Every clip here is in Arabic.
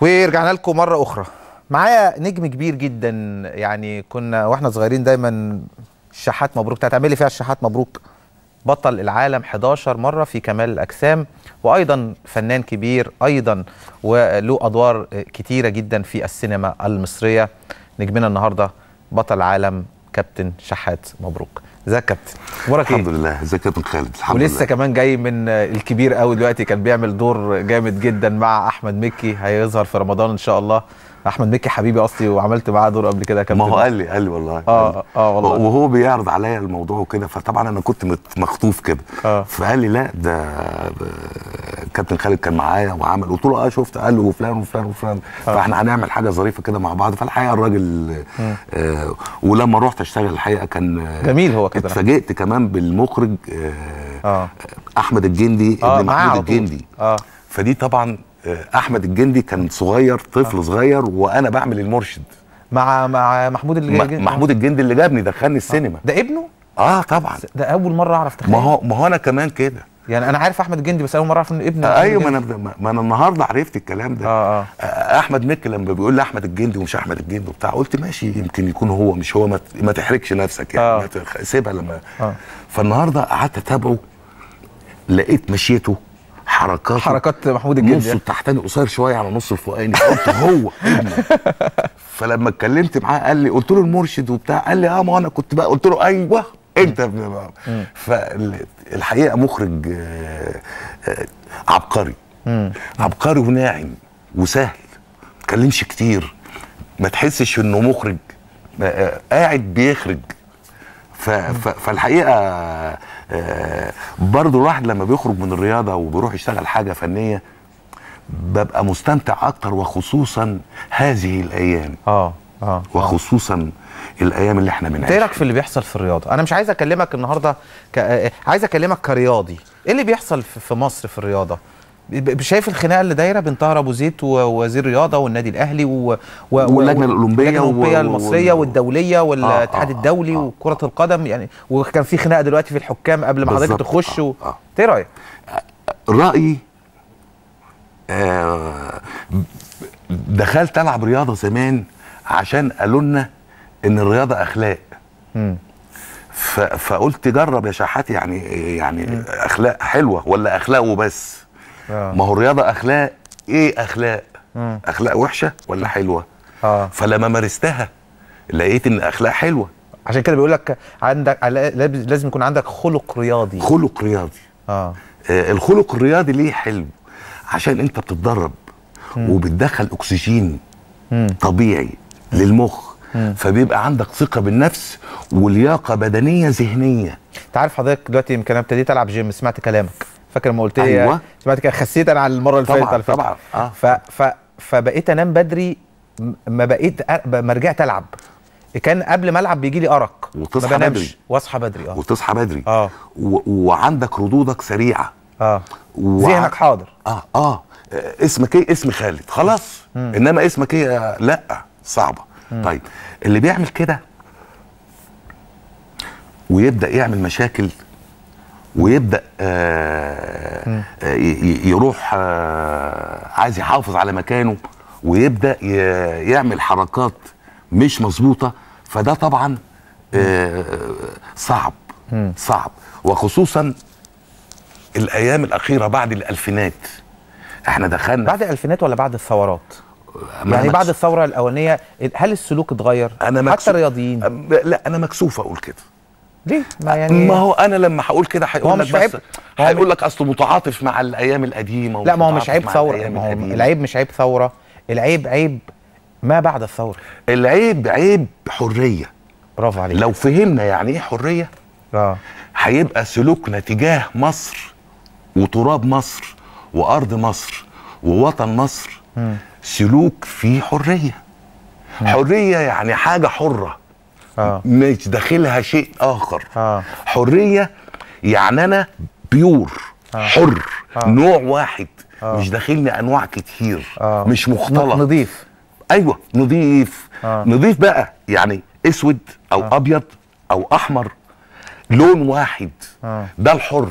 ورجعنا لكم مره اخرى معايا نجم كبير جدا يعني كنا واحنا صغيرين دايما الشحات مبروك لي فيها الشحات مبروك بطل العالم 11 مره في كمال الاجسام وايضا فنان كبير ايضا وله ادوار كتيره جدا في السينما المصريه نجمنا النهارده بطل العالم كابتن شحات مبروك ازيك يا كابتن اخبارك ايه الحمد لله ازيك يا كابتن خالد الحمد ولسه لله. كمان جاي من الكبير قوي دلوقتي كان بيعمل دور جامد جدا مع احمد مكي هيظهر في رمضان ان شاء الله احمد مكي حبيبي اصلي وعملت معاه دور قبل كده كابتن ما هو قال لي قال لي والله اه اه والله وهو بيعرض عليا الموضوع وكده فطبعا انا كنت مخطوف كده آه. فقال لي لا ده كابتن خالد كان معايا وعمل قلت له اه شفت قال له وفلان وفلان وفلان آه. فاحنا هنعمل حاجه ظريفه كده مع بعض فالحقيقه الراجل آه ولما رحت اشتغل الحقيقه كان آه، جميل هو كده اتفاجئت كمان بالمخرج آه آه. احمد الجندي آه ابن محمود الجندي آه. فدي طبعا آه، احمد الجندي كان صغير طفل آه. صغير وانا بعمل المرشد مع مع محمود الجندي محمود الجندي اللي جابني دخلني آه. السينما ده ابنه اه طبعا ده اول مره اعرف تخيل ما هو ما هو انا كمان كده يعني انا عارف احمد الجندي بس اول مره اعرف ان ابنه آه ايوه ما انا ما انا النهارده عرفت الكلام ده آه آه. احمد مكي لما بيقول لي احمد الجندي ومش احمد الجندي وبتاع قلت ماشي يمكن يكون هو مش هو ما تحرجش نفسك يعني آه. سيبها لما آه. فالنهارده قعدت اتابعه لقيت مشيته حركات حركات محمود الجندي نصه التحتاني قصير شويه على نص الفوقاني قلت هو فلما اتكلمت معاه قال لي قلت له المرشد وبتاع قال لي اه ما انا كنت بقى قلت له ايوه انت فالحقيقه مخرج آه، آه، عبقري عبقري وناعم وسهل ما تكلمش كتير ما تحسش انه مخرج آه، قاعد بيخرج فالحقيقه آه، برضو الواحد لما بيخرج من الرياضه وبيروح يشتغل حاجه فنيه ببقى مستمتع اكتر وخصوصا هذه الايام اه اه, آه. وخصوصا الايام اللي احنا بنعيشها ايه رايك في اللي بيحصل في الرياضه انا مش عايز اكلمك النهارده ك... آه، عايز اكلمك كرياضي ايه اللي بيحصل في مصر في الرياضه شايف الخناقه اللي دايره بين طاهر ابو زيد ووزير الرياضه والنادي الاهلي واللجنه الاولمبيه الاولمبيه المصريه و... والدوليه والاتحاد آه آه الدولي آه،, آه وكره القدم يعني وكان في خناقه دلوقتي في الحكام قبل ما حضرتك تخش و... آه، آه. ايه رايك؟ رايي آه دخلت العب رياضه زمان عشان قالوا لنا ان الرياضه اخلاق فقلت جرب يا شحات يعني يعني م. اخلاق حلوه ولا اخلاق وبس آه. ما هو الرياضه اخلاق ايه اخلاق مم. اخلاق وحشه ولا حلوه آه. فلما مارستها لقيت ان اخلاق حلوه عشان كده بيقول لك عندك لازم يكون عندك خلق رياضي خلق رياضي آه. آه الخلق الرياضي ليه حلو عشان انت بتتدرب وبتدخل اكسجين مم. طبيعي مم. للمخ مم. فبيبقى عندك ثقه بالنفس ولياقه بدنيه ذهنيه انت عارف حضرتك دلوقتي يمكن انا ابتديت العب جيم سمعت كلامك فاكر لما قلت لي إيه؟ أيوة. سمعت كده خسيت انا على المره اللي فاتت على طبعا آه. ف ف فبقيت انام بدري ما بقيت ما رجعت العب كان قبل ما العب بيجي لي ارق وتصحى ما بنامش. بدري واصحى بدري اه وتصحى بدري اه و... وعندك ردودك سريعه اه و... ذهنك حاضر اه اه اسمك ايه اسم خالد خلاص مم. انما اسمك ايه لا صعبه مم. طيب اللي بيعمل كده ويبدا يعمل مشاكل ويبدا آه، آه، يروح آه، عايز يحافظ على مكانه ويبدا يعمل حركات مش مظبوطه فده طبعا صعب صعب وخصوصا الايام الاخيره بعد الالفينات احنا دخلنا بعد الالفينات ولا بعد الثورات يعني بعد الثوره الاولانيه هل السلوك اتغير انا مكسوف. حتى الرياضيين لا انا مكسوف اقول كده ليه ما يعني ما هو انا لما هقول كده هيقول لك بس هيقول لك اصله متعاطف مع الايام القديمه لا ما هو مش عيب ثوره العيب مش عيب ثوره العيب عيب ما بعد الثوره العيب عيب حريه برافو عليك لو فهمنا يعني ايه حريه اه هيبقى سلوكنا تجاه مصر وتراب مصر وارض مصر ووطن مصر م. سلوك فيه حريه م. حريه يعني حاجه حره آه. مش داخلها شيء اخر آه. حريه يعني انا بيور آه. حر آه. نوع واحد آه. مش داخلني انواع كتير آه. مش مختلط نضيف ايوه نضيف آه. نضيف بقى يعني اسود او آه. ابيض او احمر لون واحد آه. ده الحر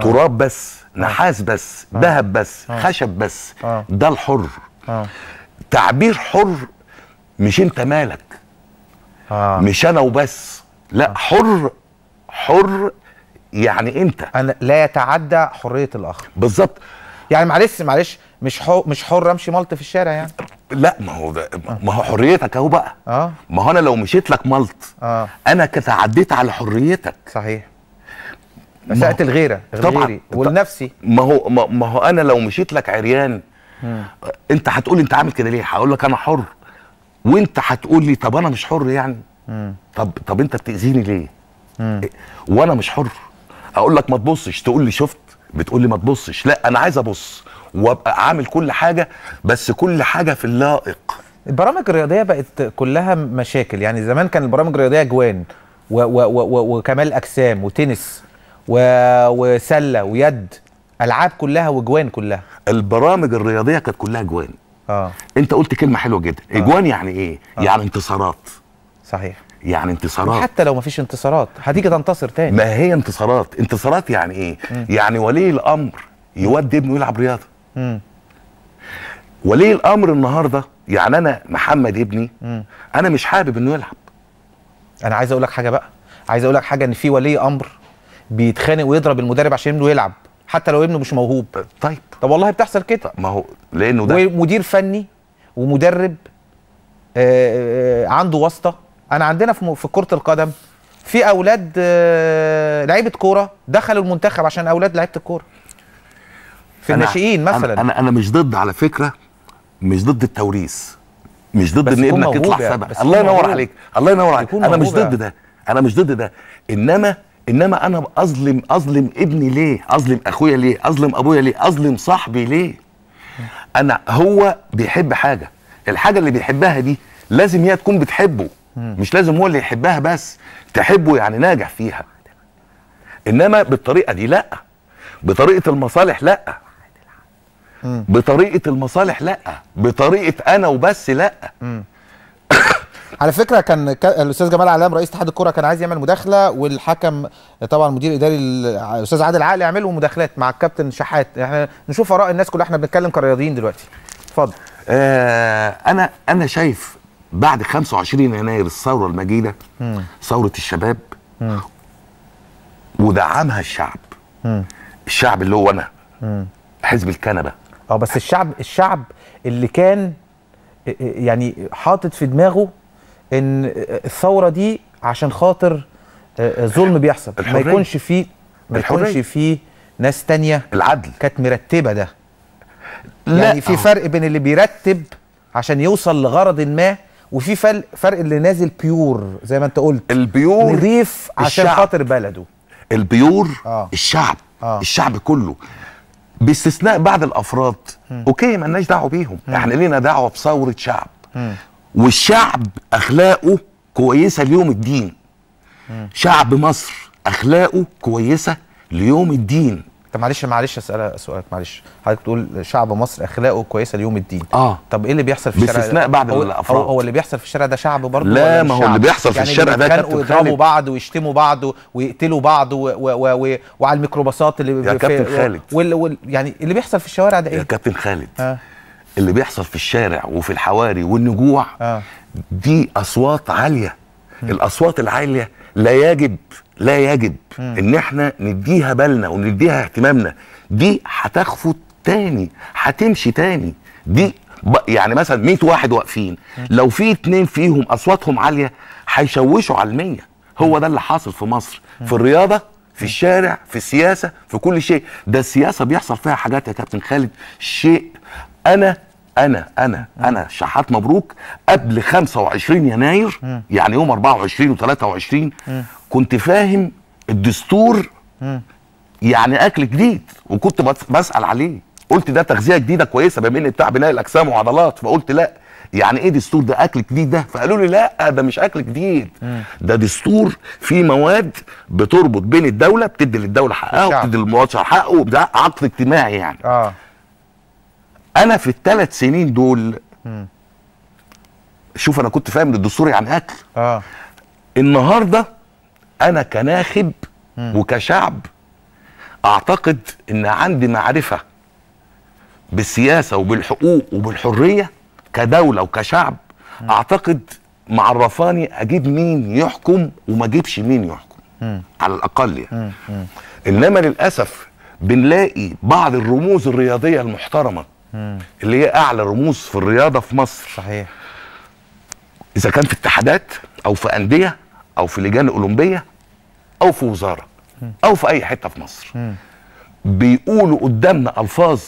آه. تراب بس آه. نحاس بس آه. ذهب بس آه. خشب بس آه. ده الحر آه. تعبير حر مش انت مالك آه. مش انا وبس لا آه. حر حر يعني انت انا لا يتعدى حريه الاخر بالظبط يعني معلش معلش مش حو مش حر امشي ملط في الشارع يعني لا ما هو ده ما هو حريتك اهو بقى اه ما هو انا لو مشيت لك ملط اه انا كتعديت على حريتك صحيح اسأت الغيره غيري ولنفسي ما هو ما هو انا لو مشيت لك عريان مم. انت هتقول انت عامل كده ليه هقول لك انا حر وانت هتقول لي طب انا مش حر يعني مم. طب طب انت بتاذيني ليه مم. إيه؟ وانا مش حر اقول لك ما تبصش تقول لي شفت بتقول لي ما تبصش لا انا عايز ابص وابقى عامل كل حاجه بس كل حاجه في اللائق البرامج الرياضيه بقت كلها مشاكل يعني زمان كان البرامج الرياضيه جوان و و و وكمال اجسام وتنس و وسله ويد العاب كلها وجوان كلها البرامج الرياضيه كانت كلها جوان اه انت قلت كلمه حلوه جدا آه. اجوان يعني ايه آه. يعني انتصارات صحيح يعني انتصارات حتى لو مفيش انتصارات هتيجي تنتصر تاني ما هي انتصارات انتصارات يعني ايه م. يعني ولي الامر يودي ابنه يلعب رياضه م. ولي الامر النهارده يعني انا محمد ابني م. انا مش حابب انه يلعب انا عايز اقول لك حاجه بقى عايز اقول لك حاجه ان في ولي امر بيتخانق ويضرب المدرب عشان ابنه يلعب حتى لو ابنه مش موهوب طيب طب والله بتحصل كده ما هو لانه ده ومدير فني ومدرب آه، آه، عنده واسطه انا عندنا في كره القدم في اولاد آه، لعيبه كوره دخلوا المنتخب عشان اولاد لعيبه الكوره في الناشئين مثلا انا انا مش ضد على فكره مش ضد التوريث مش ضد ان ابنك يطلع سبع الله ينور عليك الله ينور عليك انا مش ضد ده انا مش ضد ده انما انما انا اظلم اظلم ابني ليه اظلم اخويا ليه اظلم ابويا ليه اظلم صاحبي ليه انا هو بيحب حاجه الحاجه اللي بيحبها دي لازم هي تكون بتحبه مش لازم هو اللي يحبها بس تحبه يعني ناجح فيها انما بالطريقه دي لا بطريقه المصالح لا بطريقه المصالح لا بطريقه انا وبس لا على فكره كان الاستاذ جمال علام رئيس اتحاد الكوره كان عايز يعمل مداخله والحكم طبعا المدير الاداري الاستاذ عادل عقل يعمل له مداخلات مع الكابتن شحات احنا نشوف اراء الناس كلها احنا بنتكلم كرياضيين دلوقتي اتفضل آه انا انا شايف بعد 25 يناير الثوره المجيده ثوره الشباب ودعمها الشعب مم. الشعب اللي هو انا مم. حزب الكنبه اه بس الشعب الشعب اللي كان آه، آه، يعني حاطط في دماغه ان الثوره دي عشان خاطر آه، آه، ظلم بيحصل الحرية. ما يكونش فيه ما يكونش فيه ناس تانية العدل كانت مرتبه ده لا يعني في فرق بين اللي بيرتب عشان يوصل لغرض ما وفي فرق فرق اللي نازل بيور زي ما انت قلت البيور نضيف عشان الشعب. خاطر بلده البيور آه. الشعب آه. الشعب كله باستثناء بعض الافراد م. اوكي لناش دعوه بيهم م. احنا لينا دعوه بثوره شعب م. والشعب اخلاقه كويسه ليوم الدين مم. شعب مصر اخلاقه كويسه ليوم الدين طب معلش معلش اسال سؤالك معلش حضرتك بتقول شعب مصر اخلاقه كويسه ليوم الدين اه طب ايه اللي بيحصل في الشارع باستثناء بعض الافراد هو اللي بيحصل في الشارع ده شعب برضه لا ما هو اللي بيحصل في يعني الشارع ده كابتن يضربوا بعض ويشتموا بعض ويقتلوا بعض وعلى الميكروباصات اللي يا كابتن خالد وال... وال... يعني اللي بيحصل في الشوارع ده ايه يا كابتن خالد آه. اللي بيحصل في الشارع وفي الحواري والنجوع آه. دي اصوات عاليه م. الاصوات العاليه لا يجب لا يجب م. ان احنا نديها بالنا ونديها اهتمامنا دي هتخفت تاني هتمشي تاني دي يعني مثلا 100 واحد واقفين لو في اتنين فيهم اصواتهم عاليه هيشوشوا على المية هو ده اللي حاصل في مصر في الرياضه في الشارع في السياسه في كل شيء ده السياسه بيحصل فيها حاجات يا كابتن خالد شيء انا انا انا انا شحات مبروك قبل 25 يناير يعني يوم 24 و23 كنت فاهم الدستور يعني اكل جديد وكنت بسال عليه قلت ده تغذيه جديده كويسه بما ان بتاع بناء الاجسام وعضلات فقلت لا يعني ايه دستور ده اكل جديد ده فقالوا لي لا ده مش اكل جديد ده دستور فيه مواد بتربط بين الدوله بتدي للدوله حقها وبتدي للمواطن حقه وده عقد اجتماعي يعني آه. انا في الثلاث سنين دول م. شوف انا كنت فاهم الدستور عن اكل اه النهارده انا كناخب م. وكشعب اعتقد ان عندي معرفه بالسياسه وبالحقوق وبالحريه كدوله وكشعب م. اعتقد معرفاني اجيب مين يحكم وما اجيبش مين يحكم م. على الاقل يعني انما للاسف بنلاقي بعض الرموز الرياضيه المحترمه اللي هي اعلى رموز في الرياضه في مصر صحيح اذا كان في اتحادات او في انديه او في لجان اولمبيه او في وزاره او في اي حته في مصر بيقولوا قدامنا الفاظ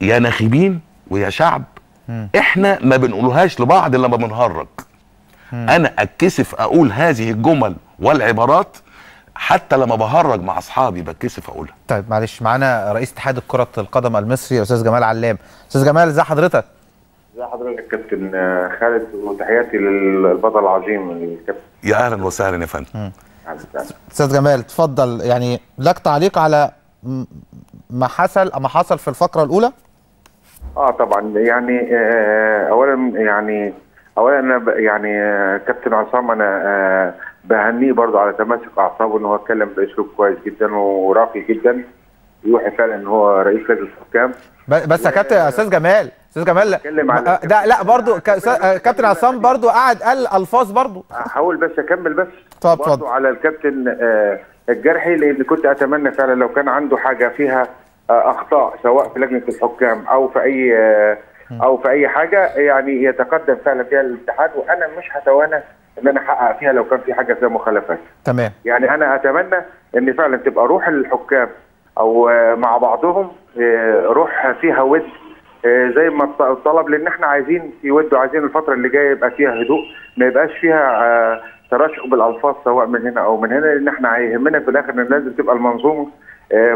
يا ناخبين ويا شعب احنا ما بنقولهاش لبعض الا لما بنهرج انا اتكسف اقول هذه الجمل والعبارات حتى لما بهرج مع اصحابي بتكسف اقولها طيب معلش معانا رئيس اتحاد كره القدم المصري استاذ جمال علام استاذ جمال ازي حضرتك ازي حضرتك كابتن خالد وتحياتي للبطل العظيم الكابتن يا اهلا وسهلا يا فندم استاذ جمال اتفضل يعني لك تعليق على ما حصل ما حصل في الفقره الاولى اه طبعا يعني آه، اولا يعني اولا يعني آه، كابتن عصام انا آه بهنيه برضه على تماسك اعصابه ان هو اتكلم باسلوب كويس جدا وراقي جدا يوحي فعلا ان هو رئيس لجنه الحكام بس يا كابتن استاذ جمال استاذ جمال لا ده لا برضه كابتن عصام برضه قعد قال الفاظ برضه هحاول بس اكمل بس طب اتفضل على الكابتن آه، الجرحي لان كنت اتمنى فعلا لو كان عنده حاجه فيها آه، اخطاء سواء في لجنه الحكام او في اي آه، او في اي حاجه يعني يتقدم فعلا فيها الاتحاد وانا مش هتوانى ان انا احقق فيها لو كان في حاجه فيها مخالفات. تمام. يعني انا اتمنى ان فعلا تبقى روح الحكام او آه، مع بعضهم آه، روح فيها ود آه، زي ما الطلب لان احنا عايزين في ود وعايزين الفتره اللي جايه يبقى فيها هدوء ما يبقاش فيها تراشق بالالفاظ سواء من هنا او من هنا لان احنا هيهمنا في الاخر ان لازم تبقى المنظومه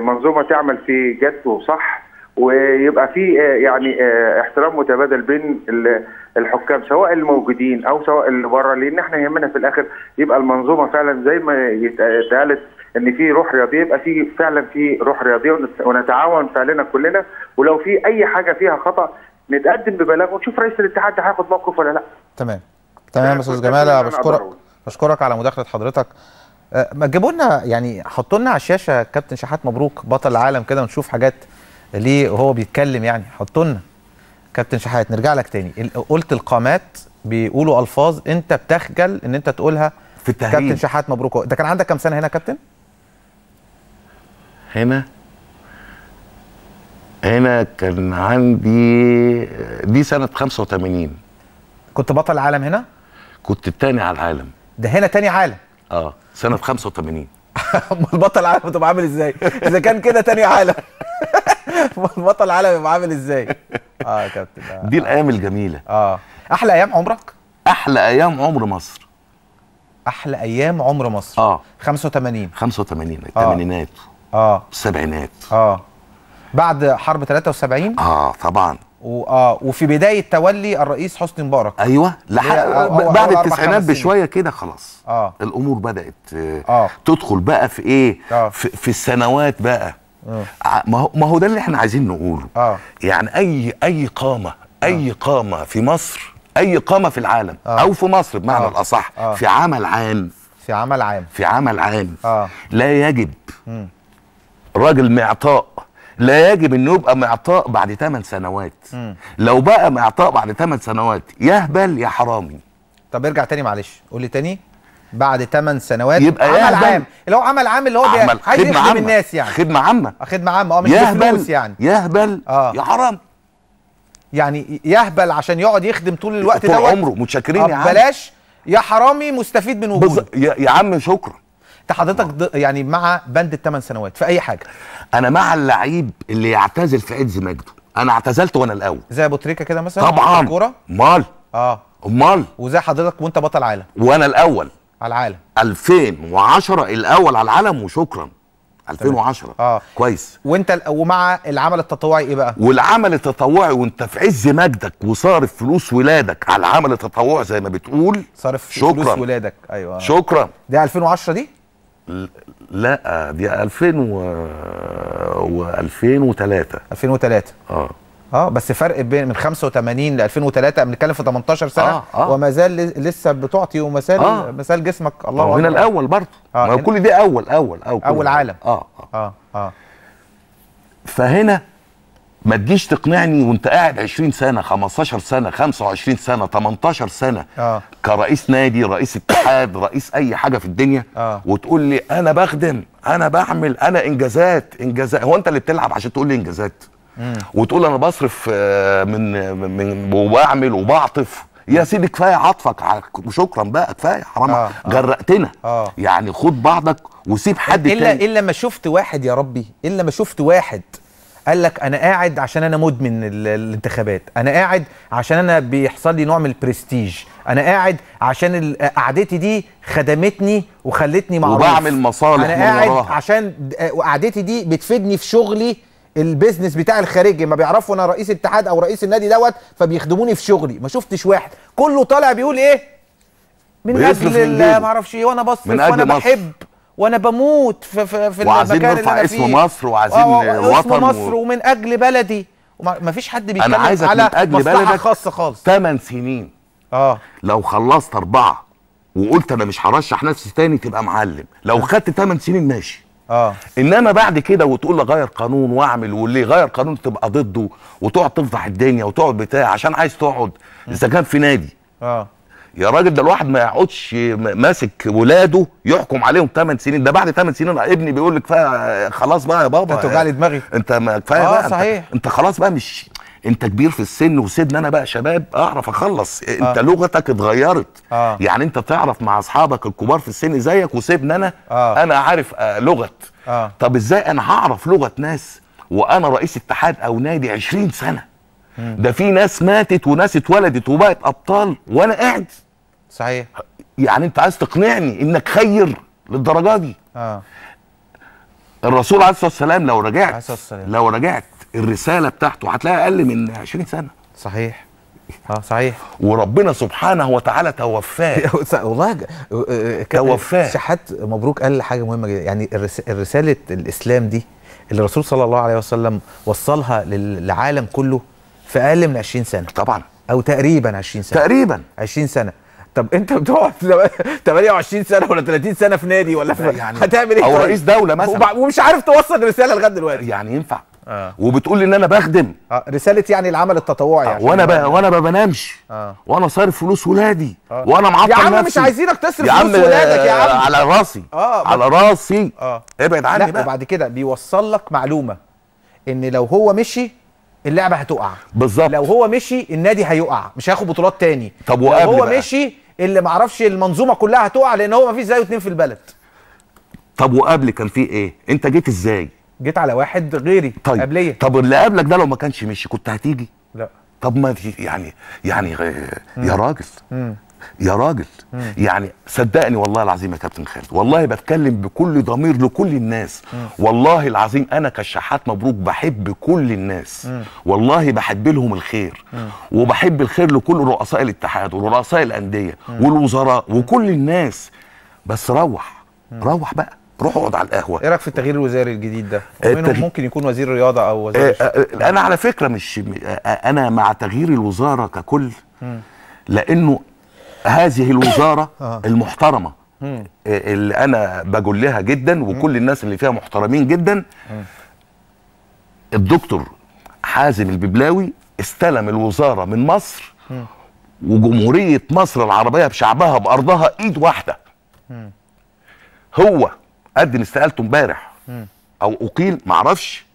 منظومه تعمل في جد وصح ويبقى في يعني احترام متبادل بين الحكام سواء الموجودين او سواء اللي بره لان احنا يهمنا في الاخر يبقى المنظومه فعلا زي ما اتقالت ان في روح رياضيه يبقى في فعلا في روح رياضيه ونتعاون فعلنا كلنا ولو في اي حاجه فيها خطا نتقدم ببلاغ ونشوف رئيس الاتحاد هياخد موقف ولا لا تمام تمام استاذ جمال بشكرك بشكرك على مداخله حضرتك أه، ما تجيبوا لنا يعني حطوا لنا على الشاشه كابتن شحات مبروك بطل العالم كده ونشوف حاجات ليه وهو بيتكلم يعني حطوا لنا كابتن شحات نرجع لك تاني قلت القامات بيقولوا الفاظ انت بتخجل ان انت تقولها في التهريب. كابتن شحات مبروك ده كان عندك كام سنه هنا كابتن هنا هنا كان عندي دي سنه 85 كنت بطل عالم هنا كنت التاني على العالم ده هنا تاني عالم اه سنه 85 امال بطل العالم هتبقى عامل ازاي؟ اذا كان كده تاني عالم امال بطل العالم يبقى عامل ازاي؟ اه يا كابتن آه. دي الايام الجميله اه احلى ايام عمرك؟ احلى ايام عمر مصر احلى ايام عمر مصر اه 85 85 الثمانينات اه السبعينات اه بعد حرب 73 اه طبعا آه وفي بدايه تولي الرئيس حسني مبارك ايوه لحد بعد التسعينات بشويه كده خلاص آه. الامور بدات آه،, آه. تدخل بقى في ايه آه. في, في السنوات بقى آه. ما هو ما هو ده اللي احنا عايزين نقوله آه. يعني اي اي قامه آه. اي آه. قامه في مصر اي قامه في العالم آه. او في مصر بمعنى آه. الاصح آه. في عمل عام في عمل عام في عمل عام آه. لا يجب م. راجل معطاء لا يجب انه يبقى معطاء بعد 8 سنوات لو بقى معطاء بعد 8 سنوات يهبل يا حرامي طب ارجع تاني معلش قول لي تاني بعد 8 سنوات يبقى عمل يهبل. عام اللي هو عمل عام اللي هو عمل. عايز يخدم الناس يعني خدمه عامه آه، خدمه عامه اه مش فلوس يعني يهبل آه. يا حرام يعني يهبل عشان يقعد يخدم طول الوقت طول دوت عمره متشكرين يا آه، عم بلاش يا حرامي مستفيد من وجوده بز... يا... يا عم شكرا انت حضرتك آه. يعني مع بند الثمان سنوات في اي حاجه انا مع اللعيب اللي يعتزل في عز مجده انا اعتزلت وانا الاول زي ابو تريكه كده مثلا طبعا كوره مال اه امال وزي حضرتك وانت بطل عالم وانا الاول على العالم 2010 الاول على العالم وشكرا 2010 اه كويس وانت ومع العمل التطوعي ايه بقى؟ والعمل التطوعي وانت في عز مجدك وصارف فلوس ولادك على العمل التطوعي زي ما بتقول صارف شكرا. فلوس ولادك ايوه شكرا دي 2010 دي؟ لا دي 2000 و 2003 2003 اه اه بس فرق بين من 85 ل 2003 بنتكلم في 18 سنه آه آه. وما زال لسه بتعطي ومثال آه. مثال جسمك الله اكبر من الاول برضه آه. ما كل دي اول اول اول اول عالم اه اه اه, آه. فهنا ما تجيش تقنعني وانت قاعد 20 سنه 15 سنه 25 سنه 18 سنه آه. كرئيس نادي رئيس اتحاد رئيس اي حاجه في الدنيا آه. وتقول لي انا بخدم انا بعمل انا انجازات انجازات هو انت اللي بتلعب عشان تقول لي انجازات مم. وتقول انا بصرف آه، من من وبعمل وبعطف يا سيدي كفايه عطفك وشكرا بقى كفايه حرام آه. غرقتنا آه. آه. يعني خد بعضك وسيب حد الا تاني. الا ما شفت واحد يا ربي الا ما شفت واحد قال لك انا قاعد عشان انا مدمن الانتخابات انا قاعد عشان انا بيحصل لي نوع من البرستيج انا قاعد عشان قعدتي دي خدمتني وخلتني معروف وبعمل مصالح انا قاعد وراها. عشان قعدتي دي بتفيدني في شغلي البيزنس بتاع الخارجي ما بيعرفوا انا رئيس اتحاد او رئيس النادي دوت فبيخدموني في شغلي ما شفتش واحد كله طالع بيقول ايه من اجل ما اعرفش ايه وانا بصرف وانا بحب وانا بموت في في, في المكان اللي انا اسم مصر وعايزين آه، آه، وطن اسم مصر و... ومن اجل بلدي وما فيش حد بيتكلم أنا عايزك على من أجل بلدك خاصه خالص 8 سنين اه لو خلصت اربعه وقلت انا مش هرشح نفسي تاني تبقى معلم لو آه. خدت 8 سنين ماشي اه انما بعد كده وتقول اغير قانون واعمل واللي يغير قانون تبقى ضده وتقعد تفضح الدنيا وتقعد بتاع عشان عايز تقعد اذا كان في نادي اه يا راجل ده الواحد ما يقعدش ماسك ولاده يحكم عليهم 8 سنين ده بعد 8 سنين ابني بيقول لك كفايه خلاص بقى يا بابا انت وجعلي دماغي انت ما كفايه آه بقى صحيح. انت, انت خلاص بقى مش انت كبير في السن وسيبني انا بقى شباب اعرف اخلص انت آه. لغتك اتغيرت آه. يعني انت تعرف مع اصحابك الكبار في السن زيك وسيبني انا آه. انا عارف آه، لغه آه. طب ازاي انا هعرف لغه ناس وانا رئيس اتحاد او نادي 20 سنه ده في ناس ماتت وناس اتولدت وبقت ابطال وانا قاعد صحيح يعني انت عايز تقنعني انك خير للدرجه دي اه الرسول عليه الصلاه والسلام لو رجعت لو رجعت الرساله بتاعته هتلاقيها اقل من 20 سنه صحيح اه صحيح وربنا سبحانه وتعالى توفاه والله توفاه شحات مبروك قال حاجه مهمه جدا يعني رساله الاسلام دي اللي الرسول صلى الله عليه وسلم وصلها للعالم كله في اقل من 20 سنه طبعا او تقريبا 20 سنه تقريبا 20 سنه طب انت بتقعد 28 سنه ولا 30 سنه في نادي ولا في يعني هتعمل ايه او طيب؟ رئيس دوله مثلا ومش عارف توصل رساله لغايه دلوقتي يعني ينفع آه. وبتقول لي ان انا بخدم آه. رساله يعني العمل التطوعي آه. وانا بقى وانا ما بنامش آه. وانا صارف فلوس ولادي آه. وانا معطل نفسي يا عم نفسي. مش عايزينك تصرف فلوس ولادك يا عم على راسي آه. على راسي آه. ابعد عني لا بقى وبعد كده بيوصل لك معلومه ان لو هو مشي اللعبه هتقع بالظبط لو هو مشي النادي هيقع مش هياخد بطولات تاني طب لو هو بقى. مشي اللي معرفش المنظومه كلها هتقع لان هو مفيش زيه اتنين في البلد طب وقبل كان في ايه انت جيت ازاي جيت على واحد غيري طيب قبليه طب اللي قبلك ده لو ما كانش مشي كنت هتيجي لا طب ما في يعني يعني يا راجل مم. يا راجل مم. يعني صدقني والله العظيم يا كابتن خالد والله بتكلم بكل ضمير لكل الناس مم. والله العظيم انا كشحات مبروك بحب كل الناس مم. والله بحب لهم الخير مم. وبحب الخير لكل رؤساء الاتحاد ورؤساء الانديه والوزراء وكل الناس بس روح مم. روح بقى روح اقعد على القهوه ايه رايك في التغيير الوزاري الجديد ده آه، التغ... ممكن يكون وزير رياضه او وزير آه آه انا على فكره مش آه، آه، انا مع تغيير الوزاره ككل لانه هذه الوزاره آه. المحترمه إيه، اللي انا بجلها جدا وكل الناس اللي فيها محترمين جدا الدكتور حازم الببلاوي استلم الوزاره من مصر وجمهوريه مصر العربيه بشعبها بارضها ايد واحده هو قدم استقالته امبارح او اقيل معرفش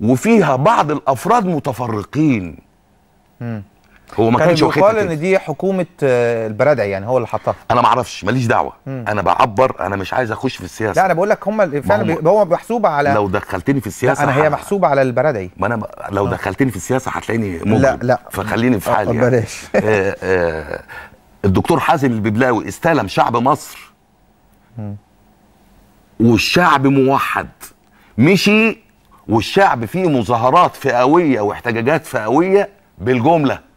وفيها بعض الافراد متفرقين هو ما طيب كانش واخد كده ان دي حكومه آه، البرادعي يعني هو اللي حطها انا ما اعرفش ماليش دعوه مم. انا بعبر انا مش عايز اخش في السياسه لا انا بقول لك هم فعلا هم... هو محسوبه على لو دخلتني في السياسه لا انا هي محسوبه على البرادعي ما انا لو أه. دخلتني في السياسه هتلاقيني مجرم لا لا فخليني في آه، حالي آه، يعني. بلاش آه آه الدكتور حازم الببلاوي استلم شعب مصر مم. والشعب موحد مشي والشعب فيه مظاهرات فئويه واحتجاجات فئويه بالجمله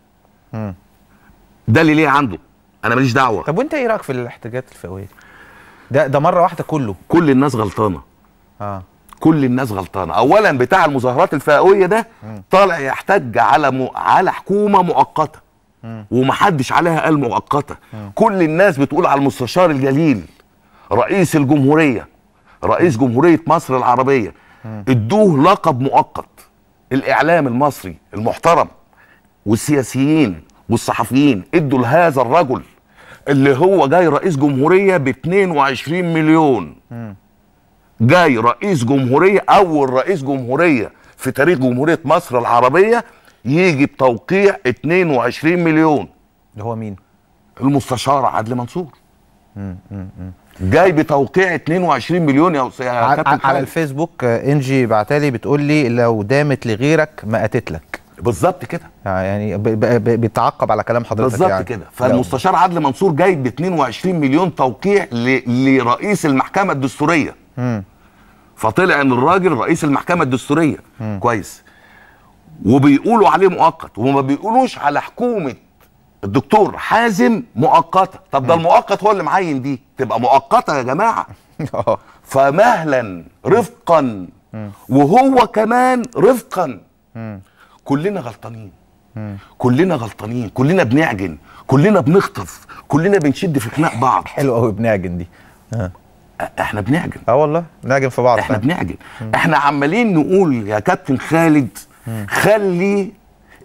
ده اللي ليه عنده انا ماليش دعوه طب وانت ايه رايك في الاحتجاجات الفئويه ده ده مره واحده كله كل الناس غلطانه اه كل الناس غلطانه اولا بتاع المظاهرات الفئويه ده طالع يحتج على م... على حكومه مؤقته ومحدش عليها قال مؤقته كل الناس بتقول على المستشار الجليل رئيس الجمهوريه رئيس جمهوريه مصر العربيه ادوه لقب مؤقت الاعلام المصري المحترم والسياسيين والصحفيين ادوا لهذا الرجل اللي هو جاي رئيس جمهوريه ب 22 مليون جاي رئيس جمهوريه اول رئيس جمهوريه في تاريخ جمهوريه مصر العربيه يجي بتوقيع 22 مليون اللي هو مين؟ المستشار عدلي منصور جاي بتوقيع 22 مليون يا استاذ على الفيسبوك آه، انجي بعتالي بتقول لي لو دامت لغيرك ما قتت لك بالظبط كده يعني, يعني بيتعقب على كلام حضرتك بالظبط يعني. كده فالمستشار عدل منصور جايب ب 22 مليون توقيع لرئيس المحكمه الدستوريه فطلع ان الراجل رئيس المحكمه الدستوريه م. كويس وبيقولوا عليه مؤقت وما بيقولوش على حكومه الدكتور حازم مؤقته طب ده المؤقت هو اللي معين دي تبقى مؤقته يا جماعه آه. فمهلا رفقا وهو كمان رفقا كلنا غلطانين كلنا غلطانين كلنا بنعجن كلنا بنخطف كلنا بنشد في خناق بعض حلو قوي بنعجن دي احنا بنعجن اه والله بنعجن في بعض احنا بنعجن احنا عمالين نقول يا كابتن خالد خلي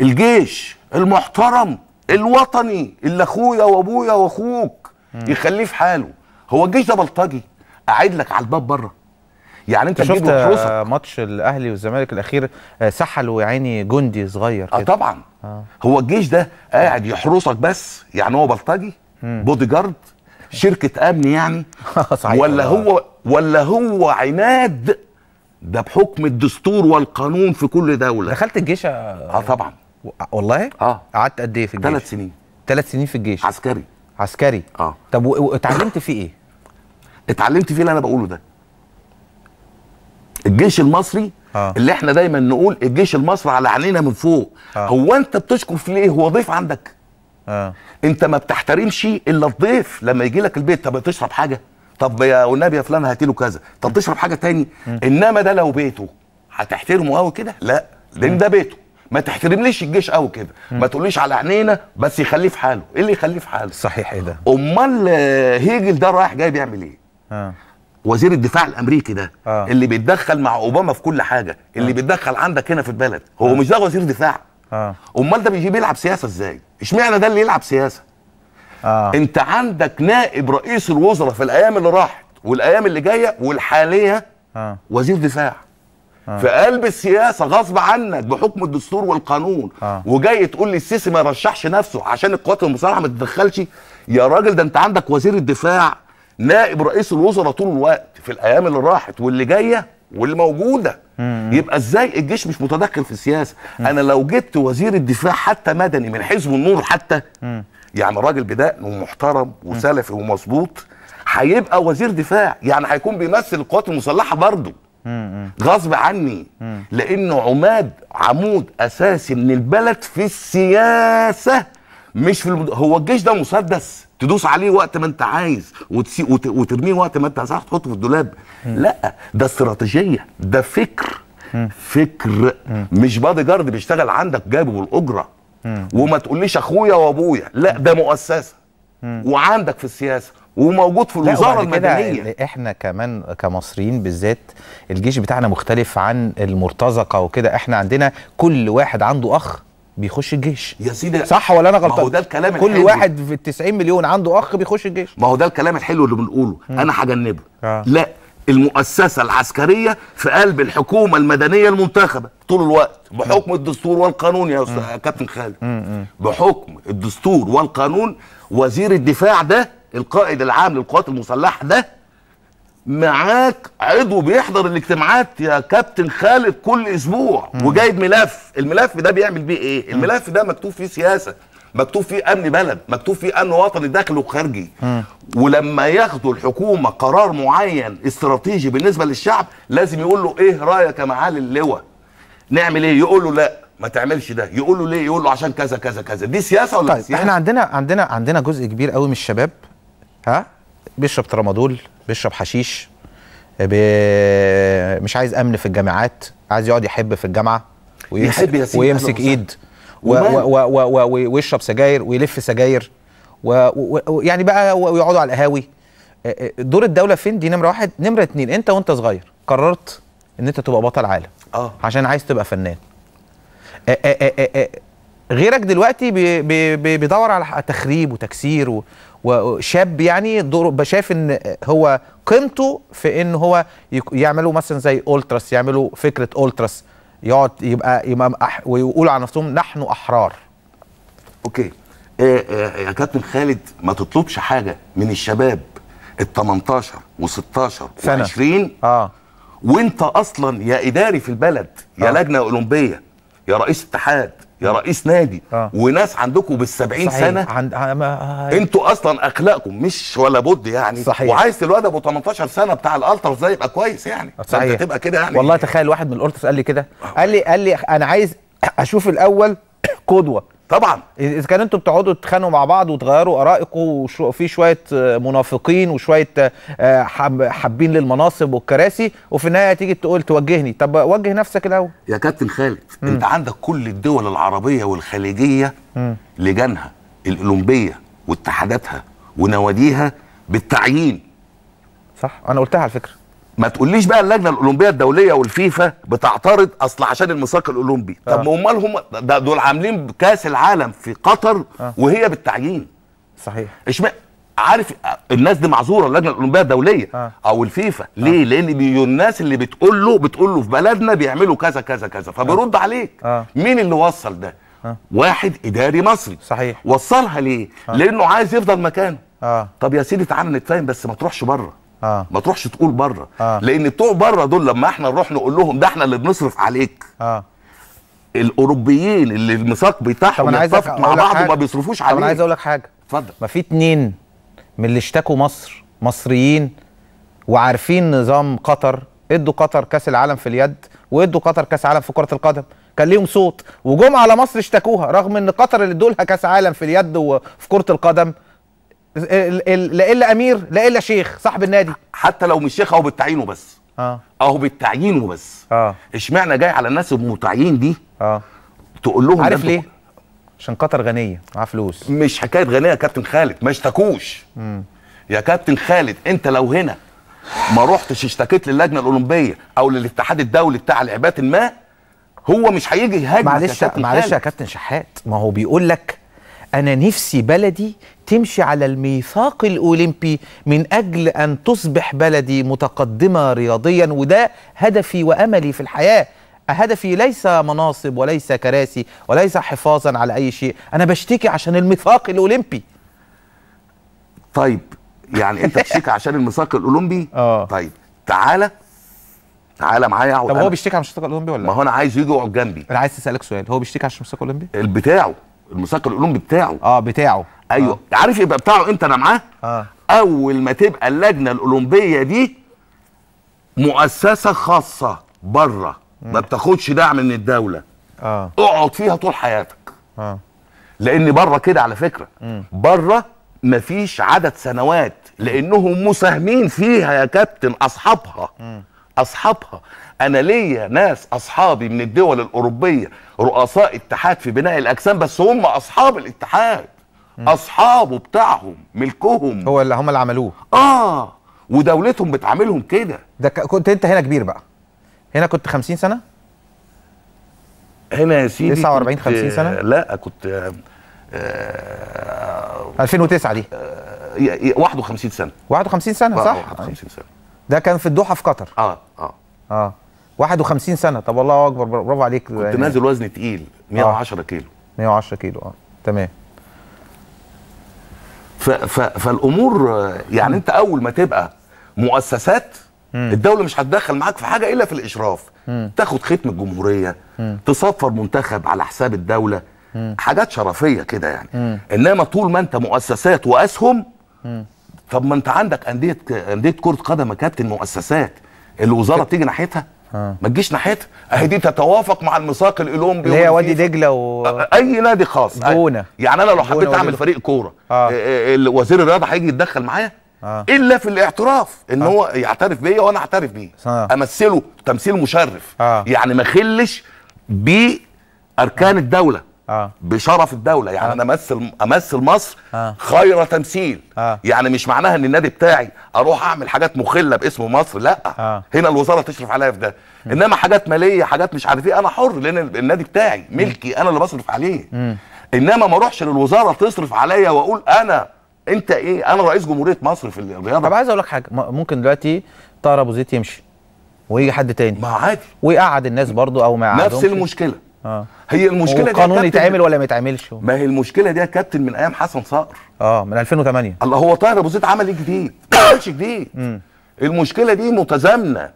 الجيش المحترم الوطني اللي اخويا وابويا واخوك يخليه في حاله هو الجيش ده بلطجي قاعد لك على الباب بره يعني انت شفت آه، ماتش الاهلي والزمالك الاخير آه، سحلوا يا عيني جندي صغير آه، كده. اه طبعا آه. هو الجيش ده قاعد يحرسك بس يعني هو بلطجي بودي جارد شركه امن يعني صحيح ولا هو ولا هو عناد ده بحكم الدستور والقانون في كل دوله دخلت الجيش اه طبعا والله اه قعدت قد ايه في الجيش ثلاث سنين ثلاث سنين في الجيش عسكري عسكري اه طب واتعلمت فيه ايه اتعلمت فيه اللي انا بقوله ده الجيش المصري آه. اللي احنا دايما نقول الجيش المصري على عينينا من فوق آه. هو انت بتشكر في ليه هو ضيف عندك آه. انت ما بتحترمش الا الضيف لما يجي لك البيت طب تشرب حاجه طب يا والنبي يا فلان هاتي له كذا طب تشرب حاجه تاني م. انما ده لو بيته هتحترمه قوي كده لا لان ده بيته ما تحترمليش الجيش قوي كده ما تقوليش على عينينا بس يخليه في حاله ايه اللي يخليه في حاله صحيح ايه ده امال آه، هيجل ده رايح جاي بيعمل ايه آه. وزير الدفاع الامريكي ده آه. اللي بيتدخل مع اوباما في كل حاجه اللي آه. بيتدخل عندك هنا في البلد هو آه. مش ده وزير دفاع آه. امال ده بيجي بيلعب سياسه ازاي اشمعنى ده اللي يلعب سياسه آه. انت عندك نائب رئيس الوزراء في الايام اللي راحت والايام اللي جايه والحاليه آه. وزير دفاع آه. في قلب السياسه غصب عنك بحكم الدستور والقانون آه. وجاي تقول لي السيسي ما يرشحش نفسه عشان القوات المسلحه ما تتدخلش يا راجل ده انت عندك وزير الدفاع نائب رئيس الوزراء طول الوقت في الايام اللي راحت واللي جايه واللي موجوده مم. يبقى ازاي الجيش مش متدخل في السياسه مم. انا لو جبت وزير الدفاع حتى مدني من حزب النور حتى مم. يعني راجل بدقن ومحترم وسلفي ومظبوط هيبقى وزير دفاع يعني هيكون بيمثل القوات المسلحه برضه غصب عني لانه عماد عمود اساسي من البلد في السياسه مش في المد... هو الجيش ده مسدس تدوس عليه وقت ما انت عايز وتسي وت... وترميه وقت ما انت عايز تحطه في الدولاب م. لا ده استراتيجيه ده فكر م. فكر م. مش بادي جارد بيشتغل عندك جايبه بالاجره وما تقوليش اخويا وابويا لا ده مؤسسه وعندك في السياسه وموجود في الوزاره المدنيه احنا كمان كمصريين بالذات الجيش بتاعنا مختلف عن المرتزقه وكده احنا عندنا كل واحد عنده اخ بيخش الجيش يا سيدي صح ولا انا غلطان ما هو ده الكلام كل الحلو. واحد في ال 90 مليون عنده اخ بيخش الجيش ما هو ده الكلام الحلو اللي بنقوله م. انا هجنبه آه. لا المؤسسة العسكرية في قلب الحكومة المدنية المنتخبة طول الوقت بحكم الدستور والقانون يا أستاذ كابتن خالد بحكم الدستور والقانون وزير الدفاع ده القائد العام للقوات المسلحة ده معاك عضو بيحضر الاجتماعات يا كابتن خالد كل اسبوع وجايب ملف الملف ده بيعمل بيه ايه الملف ده مكتوب فيه سياسه مكتوب فيه امن بلد مكتوب فيه امن وطني داخلي وخارجي ولما ياخدوا الحكومه قرار معين استراتيجي بالنسبه للشعب لازم يقول له ايه رايك يا معالي اللواء نعمل ايه يقول له لا ما تعملش ده يقول له ليه يقول له عشان كذا كذا كذا دي سياسه ولا طيب سياسه طيب احنا عندنا عندنا عندنا جزء كبير قوي من الشباب ها بيشرب ترامادول بيشرب حشيش آه، مش عايز امن في الجامعات عايز يقعد يحب في الجامعه ويمسك, ويمسك ايد ويشرب سجاير ويلف سجاير ويعني بقى ويقعدوا على القهاوي آه، آه، دور الدوله فين دي نمره واحد نمره اتنين انت وانت صغير قررت ان انت تبقى بطل عالم اه عشان عايز تبقى فنان غيرك دلوقتي بيدور على تخريب وتكسير وشاب يعني دوره بشاف ان هو قيمته في ان هو يعملوا مثلا زي اولتراس يعملوا فكره اولتراس يقعد يبقى امام أح ويقولوا عن نفسهم نحن احرار اوكي إيه،, إيه إيه يا كابتن خالد ما تطلبش حاجه من الشباب ال 18 و16 و20 اه وانت اصلا يا اداري في البلد يا آه. لجنه اولمبيه يا رئيس اتحاد يا اه. رئيس نادي آه. وناس عندكم بال 70 سنه عند... آه، ما... آه، انتوا اصلا اخلاقكم مش ولا بد يعني صحيح. وعايز الواد ابو 18 سنه بتاع الالتر ازاي يبقى كويس يعني صحيح انت تبقى كده يعني والله تخيل واحد من الالترز قال لي كده قال لي قال لي انا عايز اشوف الاول قدوه طبعا اذا كان انتم بتقعدوا تتخانقوا مع بعض وتغيروا ارائكم وفي شويه آه، منافقين وشويه آه، حابين للمناصب والكراسي وفي النهايه تيجي تقول توجهني طب وجه نفسك الاول يا كابتن خالد مم. انت عندك كل الدول العربيه والخليجيه لجانها الاولمبيه واتحاداتها ونواديها بالتعيين صح انا قلتها على فكره ما تقوليش بقى اللجنه الاولمبيه الدوليه والفيفا بتعترض اصل عشان الميثاق الاولمبي آه. طب امال هم دول عاملين كاس العالم في قطر آه. وهي بالتعيين صحيح اشمعنى عارف الناس دي معذوره اللجنه الاولمبيه الدوليه آه. او الفيفا آه. ليه لان الناس اللي بتقول له بتقول له في بلدنا بيعملوا كذا كذا كذا فبيرد آه. عليك آه. مين اللي وصل ده آه. واحد اداري مصري صحيح وصلها ليه آه. لانه عايز يفضل مكانه آه. طب يا سيدي تعالى نتفاهم بس ما تروحش بره آه. ما تروحش تقول بره آه. لان بتوع بره دول لما احنا نروح نقول لهم ده احنا اللي بنصرف عليك آه. الاوروبيين اللي الميثاق بتاعهم يتفق مع بعض وما بيصرفوش عليك طب انا عايز اقول لك حاجه اتفضل ما في اتنين من اللي اشتكوا مصر مصريين وعارفين نظام قطر ادوا قطر كاس العالم في اليد وادوا قطر كاس عالم في كره القدم كان ليهم صوت وجم على مصر اشتكوها رغم ان قطر اللي ادولها كاس عالم في اليد وفي كره القدم لا الا امير لا الا شيخ صاحب النادي حتى لو مش شيخ او بالتعيين بس اه او بالتعيين بس اه اشمعنى جاي على الناس المتعين دي اه تقول لهم عارف ليه؟ عشان قطر غنيه معاها فلوس مش حكايه غنيه يا كابتن خالد ما اشتكوش يا كابتن خالد انت لو هنا ما رحتش اشتكيت للجنه الاولمبيه او للاتحاد الدولي بتاع لعبات ما هو مش هيجي يهاجم معلش معلش يا كابتن شحات ما هو بيقول لك انا نفسي بلدي تمشي على الميثاق الأولمبي من أجل أن تصبح بلدي متقدمة رياضيا وده هدفي وأملي في الحياة هدفي ليس مناصب وليس كراسي وليس حفاظا على أي شيء أنا بشتكي عشان الميثاق الأولمبي طيب يعني أنت بتشتكي عشان الميثاق الأولمبي آه. طيب تعالى تعالى معايا اقعد طب هو بيشتكي عشان الميثاق الاولمبي ولا ما هو انا عايز يجي يقعد جنبي انا عايز اسالك سؤال هو بيشتكي عشان الميثاق الاولمبي بتاعه المساق الاولمبي بتاعه اه بتاعه ايوه آه. عارف يبقى بتاعه امتى انا معاه آه. اول ما تبقى اللجنه الاولمبيه دي مؤسسه خاصه بره ما بتاخدش دعم من الدوله اه اقعد فيها طول حياتك اه لان بره كده على فكره بره مفيش عدد سنوات لانهم مساهمين فيها يا كابتن اصحابها م. اصحابها انا ليا ناس اصحابي من الدول الاوروبيه رؤساء اتحاد في بناء الاجسام بس هم اصحاب الاتحاد اصحابه بتاعهم ملكهم هو اللي هم اللي عملوه اه ودولتهم بتعاملهم كده ده كنت انت هنا كبير بقى هنا كنت 50 سنه هنا يا سيدي 49 50 سنه لا كنت آه 2009 آه، دي آه 51 سنه 51 سنه صح 51 سنه ده كان في الدوحه في قطر اه اه اه 51 سنه طب الله اكبر برافو عليك كنت يعني نازل وزن تقيل 110 آه. كيلو 110 كيلو اه تمام ف ف فالامور يعني انت اول ما تبقى مؤسسات م. الدوله مش هتدخل معاك في حاجه الا في الاشراف م. تاخد ختم الجمهوريه م. تصفر منتخب على حساب الدوله م. حاجات شرفيه كده يعني م. انما طول ما انت مؤسسات واسهم طب ما انت عندك انديه انديه كره قدم يا كابتن مؤسسات الوزاره تيجي ناحيتها آه. ما تجيش ناحيتها اهي دي تتوافق مع الميثاق الاولمبي اللي هي وادي دجله و... اي نادي خاص جونه يعني انا لو حبيت اعمل فريق كوره آه. آه،, آه، وزير الرياضه هيجي يتدخل معايا آه. الا في الاعتراف ان آه. هو يعترف بيا وانا اعترف بيه آه. امثله تمثيل مشرف آه. يعني ما خلش باركان الدوله آه. بشرف الدوله يعني آه. انا امثل امثل مصر آه. خير تمثيل آه. يعني مش معناها ان النادي بتاعي اروح اعمل حاجات مخله باسم مصر لا آه. هنا الوزاره تشرف عليا في ده م. انما حاجات ماليه حاجات مش عارف ايه انا حر لان النادي بتاعي ملكي م. انا اللي بصرف عليه م. انما ما اروحش للوزاره تصرف عليا واقول انا انت ايه انا رئيس جمهوريه مصر في الرياضه طب عايز اقول لك حاجه ممكن دلوقتي طاهر ابو زيد يمشي ويجي حد تاني ما عادي ويقعد الناس برضو او ما يقعدهمش نفس المشكله اه هي المشكله دي القانون يتعمل ولا ما يتعملش ما هي المشكله دي يا كابتن من ايام حسن صقر اه من 2008 الله هو طاهر ابو زيد عمل ايه جديد؟ ما عملش جديد المشكله دي متزامنه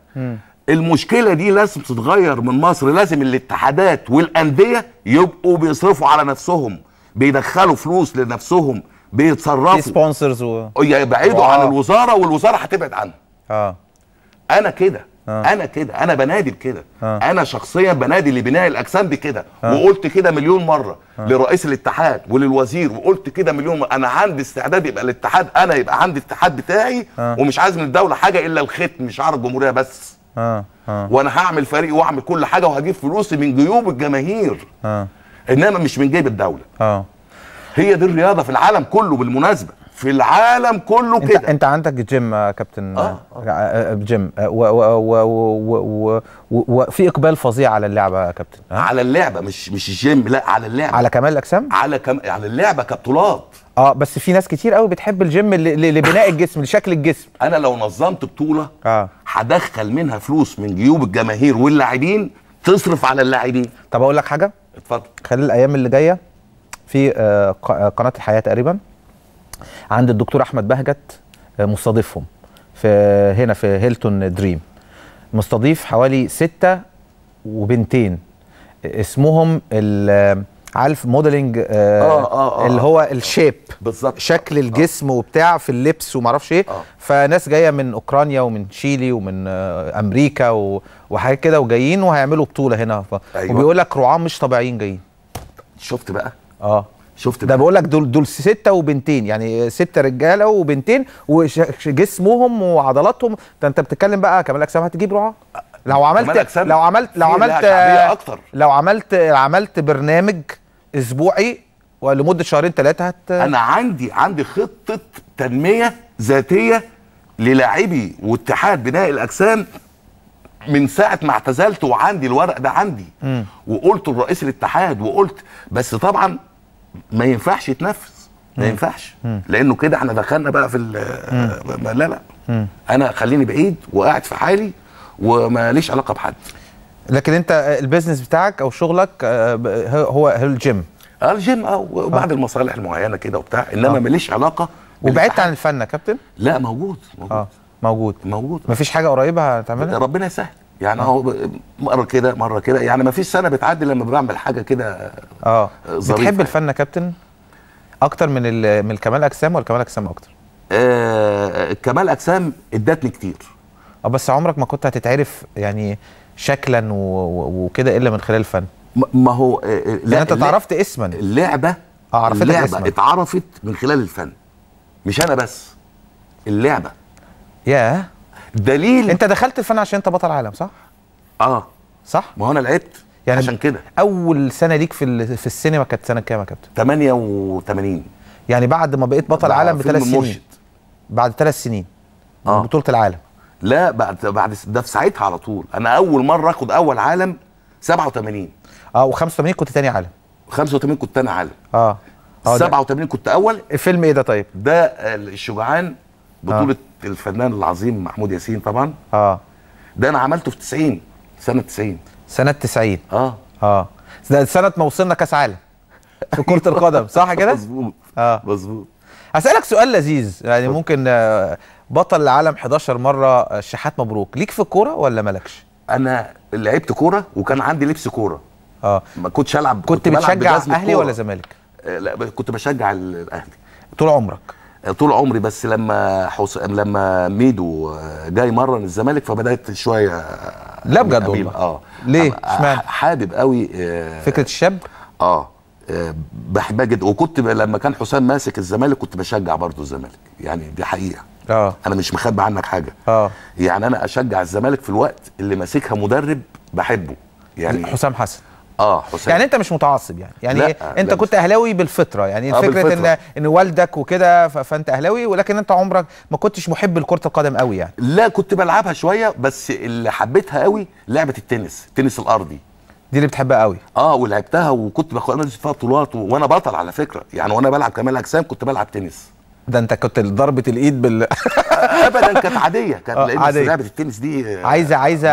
المشكله دي لازم تتغير من مصر لازم الاتحادات والانديه يبقوا بيصرفوا على نفسهم بيدخلوا فلوس لنفسهم بيتصرفوا سبونسرز و... يبعدوا عن الوزاره والوزاره هتبعد عنهم اه انا كده آه. انا كده انا بنادي كده آه. انا شخصيا بنادي لبناء الاجسام بكده آه. وقلت كده مليون مره آه. لرئيس الاتحاد وللوزير وقلت كده مليون مرة. انا عندي استعداد يبقى الاتحاد انا يبقى عندي الاتحاد بتاعي آه. ومش عايز من الدوله حاجه الا الختم مش عارف الجمهوريه بس آه. آه. وانا هعمل فريق واعمل كل حاجه وهجيب فلوسي من جيوب الجماهير آه. انما مش من جيب الدوله آه. هي دي الرياضه في العالم كله بالمناسبه في العالم كله كده انت, انت عندك جيم يا كابتن آه. آه. آه،, آه، جيم آه، وفي اقبال فظيع على اللعبه يا كابتن على اللعبه مش مش الجيم لا على اللعبه على كمال الاجسام على كم... على اللعبه كبطولات اه بس في ناس كتير قوي بتحب الجيم لبناء الجسم لشكل الجسم انا لو نظمت بطوله اه هدخل منها فلوس من جيوب الجماهير واللاعبين تصرف على اللاعبين طب اقول لك حاجه اتفضل خلي الايام اللي جايه في قناه الحياه تقريبا عند الدكتور احمد بهجت آه، مستضيفهم في هنا في هيلتون دريم مستضيف حوالي ستة وبنتين اسمهم آه، عارف موديلنج آه،, آه آه آه اللي هو الشيب بالظبط شكل الجسم آه وبتاع في اللبس وما اعرفش ايه آه فناس جايه من اوكرانيا ومن تشيلي ومن آه امريكا وحاجات كده وجايين وهيعملوا بطوله هنا ف... أيوة. وبيقول لك رعاة مش طبيعيين جايين شفت بقى اه شفت ده بقول لك دول دول سته وبنتين يعني سته رجاله وبنتين وجسمهم وعضلاتهم ده انت بتتكلم بقى كمال اجسام هتجيب رعاه لو عملت لو عملت لو عملت اكتر لو عملت عملت برنامج اسبوعي ولمده شهرين ثلاثه هت انا عندي عندي خطه تنميه ذاتيه للاعبي واتحاد بناء الاجسام من ساعه ما اعتزلت وعندي الورق ده عندي م. وقلت لرئيس الاتحاد وقلت بس طبعا ما ينفعش يتنفس ما ينفعش لانه كده احنا دخلنا بقى في لا لا انا خليني بعيد وقاعد في حالي وماليش علاقه بحد لكن انت البيزنس بتاعك او شغلك آه، هو الجيم اه الجيم اه, آه. وبعد المصالح المعينه كده وبتاع انما آه. ماليش علاقه وبعدت عن الفن يا كابتن؟ لا موجود موجود آه. موجود موجود مفيش حاجه قريبه هتعملها ربنا يسهل يعني آه. اهو مره كده مره كده يعني ما فيش سنه بتعدي لما بعمل حاجه كده اه بتحب الفن يا كابتن اكتر من من الكمال اجسام ولا كمال اجسام اكتر آه كمال اجسام ادتني كتير اه بس عمرك ما كنت هتتعرف يعني شكلا وكده الا من خلال الفن ما هو آه, آه، يعني لا انت اتعرفت اسما اللعبه آه، عرفتك اللعبه اتعرفت من خلال الفن مش انا بس اللعبه ياه دليل انت دخلت الفن عشان انت بطل عالم صح اه صح ما هو انا لعبت يعني عشان كده اول سنه ليك في في السينما كانت سنه كام يا كابتن 88 يعني بعد ما بقيت بطل عالم بثلاث سنين مرشد. بعد ثلاث سنين آه. بطوله العالم لا بعد بعد ده في ساعتها على طول انا اول مره اخد اول عالم 87 اه و85 كنت ثاني عالم 85 كنت ثاني عالم اه اه 87 كنت اول الفيلم ايه ده طيب ده آه، الشجعان بطوله آه. الفنان العظيم محمود ياسين طبعا اه ده انا عملته في 90 سنه 90 سنه 90 اه اه ده سنه ما وصلنا كاس عالم في كره القدم صح كده مظبوط اه مظبوط هسالك سؤال لذيذ يعني ممكن آه، بطل العالم 11 مره آه، شحات مبروك ليك في الكوره ولا مالكش انا لعبت كوره وكان عندي لبس كوره اه ما كنتش العب كنت, كنت بتشجع اهلي ولا زمالك آه، لا كنت بشجع الاهلي طول عمرك طول عمري بس لما حس... لما ميدو آه، جاي مرن الزمالك فبدات شويه آه، لا بجد اه ليه اشمعنى حابب قوي آه فكره الشاب اه, آه بحبها جدا وكنت لما كان حسام ماسك الزمالك كنت بشجع برضه الزمالك يعني دي حقيقه اه انا مش مخبي عنك حاجه اه يعني انا اشجع الزمالك في الوقت اللي ماسكها مدرب بحبه يعني حسام حسن اه حسين يعني انت مش متعصب يعني يعني لا انت لا كنت اهلاوي بالفطره يعني آه فكره بالفترة. ان ان والدك وكده فانت اهلاوي ولكن انت عمرك ما كنتش محب لكره القدم قوي يعني لا كنت بلعبها شويه بس اللي حبيتها قوي لعبه التنس التنس الارضي دي اللي بتحبها قوي اه ولعبتها وكنت باخد انا فيها بطولات وانا بطل على فكره يعني وانا بلعب كمال اجسام كنت بلعب تنس ده انت كنت ضربه الايد بال ابدا كانت عاديه كانت آه، لان لعبه التنس دي آه، عايزه عايزه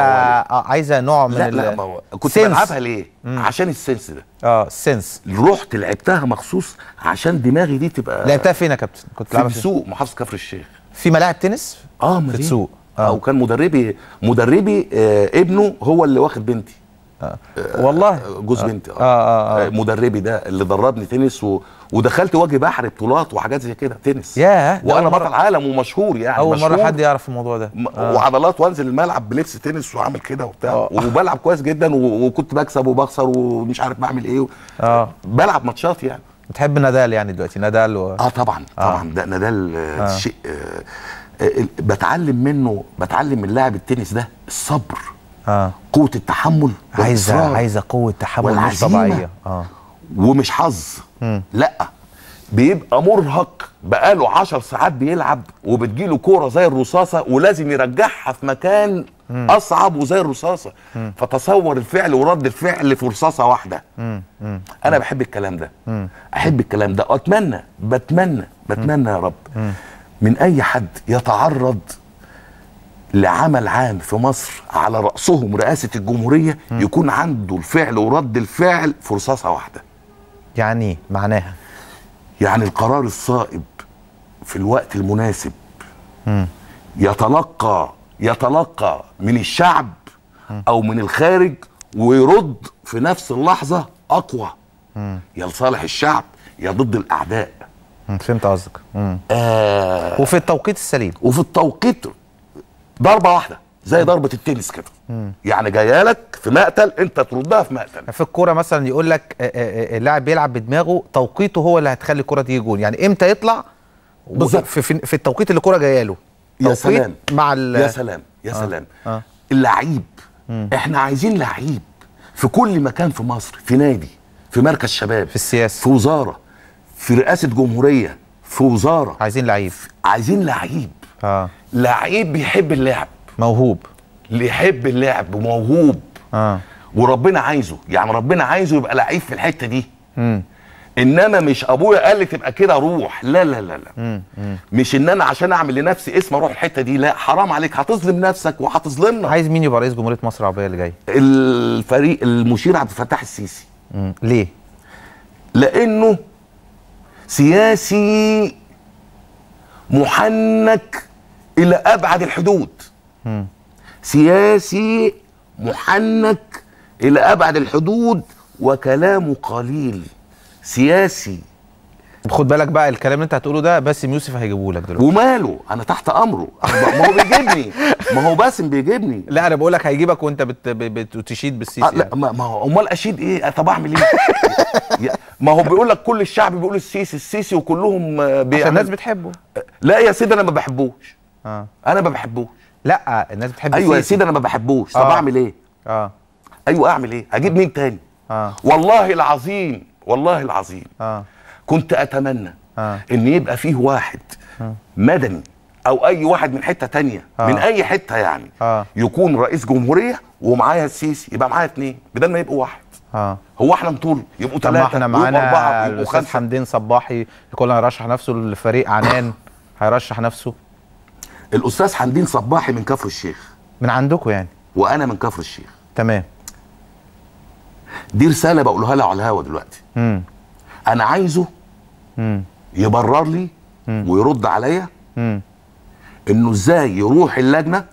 عايزه نوع من لا لا ما هو كنت سنس. بلعبها ليه؟ مم. عشان السنس ده اه السنس رحت لعبتها مخصوص عشان دماغي دي تبقى لعبتها فين يا كابتن؟ كنت في السوق محافظه كفر الشيخ في ملاعب تنس؟ اه في السوق اه وكان مدربي مدربي آه ابنه هو اللي واخد بنتي آه. والله جوز بنتي آه. آه. آه. آه. مدربي ده اللي دربني تنس و... ودخلت وجه بحر بطولات وحاجات زي كده تنس ياه وانا بطل عالم ومشهور يعني اول مشهور. مره حد يعرف الموضوع ده آه. وعضلات وانزل الملعب بلبس تنس وعامل كده وبتاع آه. وبلعب كويس جدا و... وكنت بكسب وبخسر ومش عارف بعمل ايه و... آه. بلعب ماتشات يعني بتحب نادال يعني دلوقتي نادال و... اه طبعا طبعا ده نادال آه. شيء آه. بتعلم منه بتعلم من لاعب التنس ده الصبر آه. قوه التحمل عايزه عايزه قوه تحمل مش طبيعيه آه. ومش حظ لا بيبقى مرهق بقاله 10 ساعات بيلعب وبتجيله كوره زي الرصاصه ولازم يرجعها في مكان مم. اصعب وزي الرصاصه مم. فتصور الفعل ورد الفعل في رصاصه واحده مم. مم. انا بحب الكلام ده مم. احب الكلام ده اتمنى بتمنى بتمنى مم. يا رب مم. من اي حد يتعرض لعمل عام في مصر على رأسهم رئاسة الجمهورية م. يكون عنده الفعل ورد الفعل في رصاصة واحدة يعني معناها يعني القرار الصائب في الوقت المناسب م. يتلقى يتلقى من الشعب م. أو من الخارج ويرد في نفس اللحظة أقوى يا لصالح الشعب يا ضد الأعداء فهمت قصدك آه وفي التوقيت السليم وفي التوقيت ضربه واحده زي ضربه التنس كده يعني جايه لك في مقتل انت تردها في مقتل في الكوره مثلا يقول لك آه، آه، آه، اللاعب بيلعب بدماغه توقيته هو اللي هتخلي الكوره تيجي جون يعني امتى يطلع بالظبط في, في, في التوقيت اللي الكوره جايه له يا سلام مع يا سلام يا آه. سلام آه. اللعيب مم. احنا عايزين لعيب في كل مكان في مصر في نادي في مركز شباب في السياسه في وزاره في رئاسه جمهوريه في وزاره عايزين لعيب عايزين لعيب اه لعيب بيحب اللعب موهوب اللي يحب اللعب وموهوب اه وربنا عايزه يعني ربنا عايزه يبقى لعيب في الحته دي امم انما مش ابويا قال لي تبقى كده روح لا لا لا لا مم. مم. مش ان انا عشان اعمل لنفسي اسم اروح الحته دي لا حرام عليك هتظلم نفسك وهتظلمنا عايز مين يبقى رئيس جمهوريه مصر العربيه اللي جاي الفريق المشير عبد الفتاح السيسي مم. ليه لانه سياسي محنك الى ابعد الحدود سياسي محنك الى ابعد الحدود وكلامه قليل سياسي خد بالك بقى الكلام اللي انت هتقوله ده باسم يوسف هيجيبه لك دلوقتي وماله انا تحت امره ما هو بيجيبني ما هو باسم بيجيبني لا انا بقول لك هيجيبك وانت بت... بتشيد بالسيسي آه، لا يعني. ما هو امال اشيد ايه أه، طب اعمل ايه ما هو بيقول لك كل الشعب بيقول السيسي السيسي وكلهم بيعمل... عشان الناس بتحبه أه، لا يا سيدي انا ما بحبوش اه انا ما بحبوش لا الناس بتحب ايوه يا سيدي انا ما بحبوش طب آه. اعمل ايه؟ اه ايوه اعمل ايه؟ اجيب مين تاني؟ آه. والله العظيم والله العظيم آه. كنت اتمنى آه. ان يبقى فيه واحد آه. مدني او اي واحد من حته تانية آه. من اي حته يعني آه. يكون رئيس جمهوريه ومعايا السيسي يبقى معايا اثنين بدل ما يبقوا واحد آه. هو احنا نطول يبقوا ثلاثه احنا معانا الاستاذ حمدين صباحي كل هيرشح نفسه لفريق عنان هيرشح نفسه الاستاذ حمدين صباحي من كفر الشيخ من عندكم يعني وانا من كفر الشيخ تمام دي رساله بقولها له على الهوا دلوقتي مم. انا عايزه مم. يبرر لي مم. ويرد عليا انه ازاي يروح اللجنه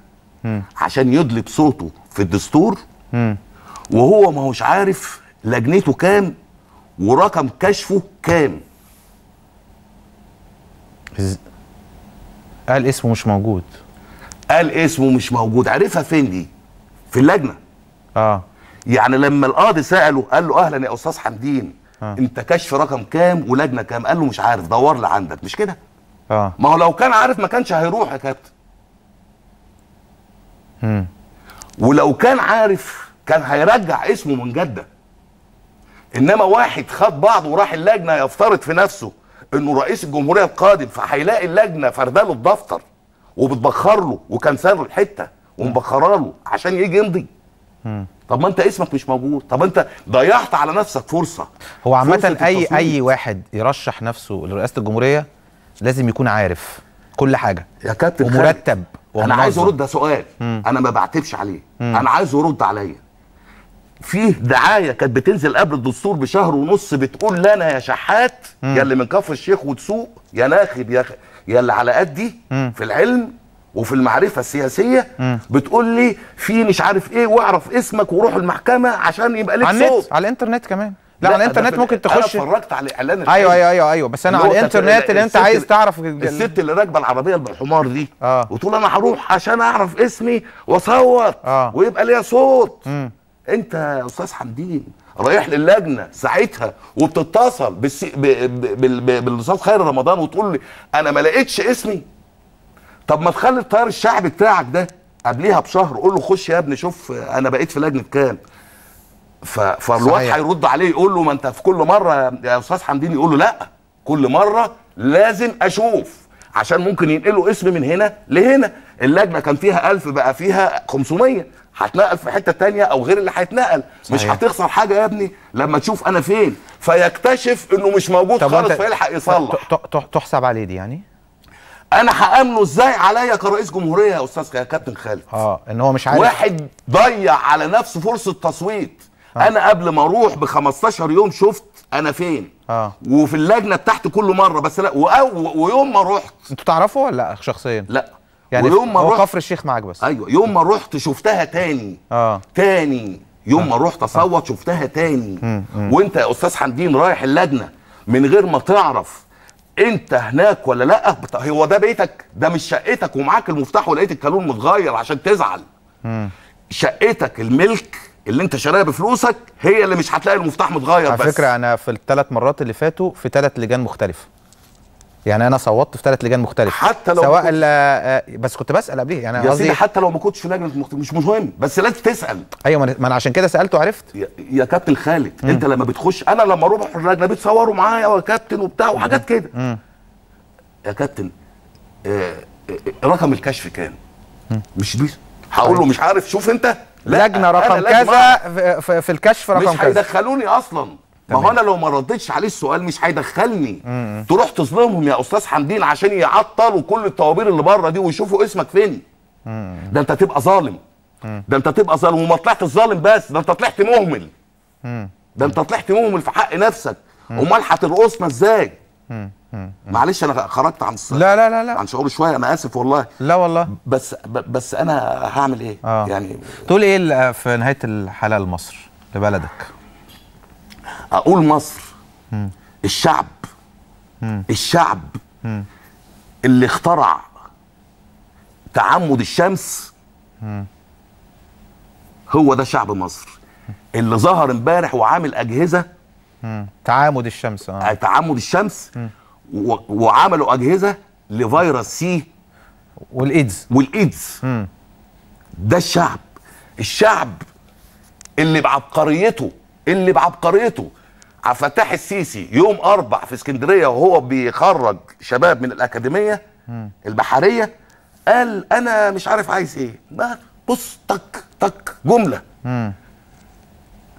مم. عشان يدلك صوته في الدستور مم. وهو ما هوش عارف لجنته كام ورقم كشفه كام قال اسمه مش موجود قال اسمه مش موجود عرفها فين دي في اللجنه اه يعني لما القاضي ساله قال له اهلا يا استاذ حمدين آه. انت كشف رقم كام ولجنه كام قال له مش عارف دور لي عندك مش كده اه ما هو لو كان عارف ما كانش هيروح يا كابتن امم ولو كان عارف كان هيرجع اسمه من جده انما واحد خد بعضه وراح اللجنه يفترض في نفسه انه رئيس الجمهوريه القادم فهيلاقي اللجنه له الدفتر وبتبخر له وكنسله الحته ومبخرها له عشان يجي يمضي طب ما انت اسمك مش موجود طب انت ضيعت على نفسك فرصه هو عامه اي اي واحد يرشح نفسه لرئاسه الجمهوريه لازم يكون عارف كل حاجه يا كابتن ومرتب ومنظم. انا عايز ارد ده سؤال مم. انا ما بعتبش عليه مم. انا عايز يرد عليا فيه دعايه كانت بتنزل قبل الدستور بشهر ونص بتقول لنا يا شحات يا اللي من كفر الشيخ وتسوق يا ناخب يا يا اللي على قدي في العلم وفي المعرفه السياسيه بتقول لي في مش عارف ايه واعرف اسمك وروح المحكمه عشان يبقى لك صوت على الانترنت كمان لا, لا على الانترنت ممكن تخش انا اتفرجت على الاعلان ايوه ايوه ايوه ايوه بس انا على الانترنت اللي انت عايز تعرف الست اللي راكبه العربيه بالحمار دي آه. وتقول انا هروح عشان اعرف اسمي واصوت آه. ويبقى ليا صوت مم. انت يا استاذ حمدين رايح للجنه ساعتها وبتتصل بالسي... ب... ب... ب... بالاستاذ خير رمضان وتقول لي انا ما لقيتش اسمي طب ما تخلي الطيار الشعبي بتاعك ده قبليها بشهر قول له خش يا ابني شوف انا بقيت في لجنه كام ف... فالواد هيرد عليه يقول له ما انت في كل مره يا استاذ حمدين يقول له لا كل مره لازم اشوف عشان ممكن ينقلوا اسم من هنا لهنا اللجنه كان فيها 1000 بقى فيها 500 هتنقل في حته تانية او غير اللي هيتنقل مش هتخسر حاجه يا ابني لما تشوف انا فين فيكتشف انه مش موجود خالص فيلحق يصلح تحسب عليه دي يعني انا هامنه ازاي عليا كرئيس جمهوريه يا استاذ يا كابتن خالد اه ان هو مش عارف واحد ضيع على نفسه فرصه تصويت آه. انا قبل ما اروح ب 15 يوم شفت انا فين اه وفي اللجنه بتاعتي كل مره بس لا ويوم ما رحت انتوا تعرفوا ولا شخصيا لا يعني ويوم ما رحت كفر الشيخ معاك بس ايوه يوم ما رحت شفتها تاني اه تاني يوم آه. ما رحت اصوت شفتها تاني مم. مم. وانت يا استاذ حمدين رايح اللجنه من غير ما تعرف انت هناك ولا لا هو ده بيتك ده مش شقتك ومعاك المفتاح ولقيت الكالون متغير عشان تزعل مم. شقتك الملك اللي انت شاريها بفلوسك هي اللي مش هتلاقي المفتاح متغير على بس على فكره انا في الثلاث مرات اللي فاتوا في ثلاث لجان مختلفه يعني انا صوتت في ثلاث لجان مختلفه حتى لو سواء آه، بس كنت بسال قبليه يعني قصدي سيدي حتى لو ما كنتش في لجنه مختلفه مش مهم بس لازم تسال ايوه ما انا عشان كده سالت وعرفت يا, يا كابتن خالد مم. انت لما بتخش انا لما اروح اللجنه بيتصوروا معايا يا كابتن وبتاع وحاجات كده يا كابتن آه، آه، رقم الكشف كام؟ مش دي هقول له طيب. مش عارف شوف انت لا لجنه رقم كذا في, في الكشف رقم كذا مش هيدخلوني اصلا ما هو انا لو ما ردتش عليه السؤال مش هيدخلني تروح تظلمهم يا استاذ حمدين عشان يعطلوا كل الطوابير اللي بره دي ويشوفوا اسمك فين ده انت تبقى ظالم ده انت تبقى ظالم وما طلعت الظالم بس ده انت طلعت مهمل ده انت طلعت مهمل في حق نفسك امال هترقصنا ازاي معلش انا خرجت عن الص... لا لا لا لا عن شعوري شويه انا اسف والله لا والله بس بس انا هعمل ايه آه. يعني تقول ايه في نهايه الحلقه لمصر لبلدك اقول مصر الشعب الشعب اللي اخترع تعمد الشمس هو ده شعب مصر اللي ظهر امبارح وعامل اجهزه تعامد الشمس اه, آه، تعامد الشمس وعملوا اجهزه لفيروس سي والايدز والايدز ده الشعب الشعب اللي بعبقريته اللي بعبقريته عفتاح السيسي يوم اربع في اسكندريه وهو بيخرج شباب من الاكاديميه البحريه قال انا مش عارف عايز ايه بص تك تك جمله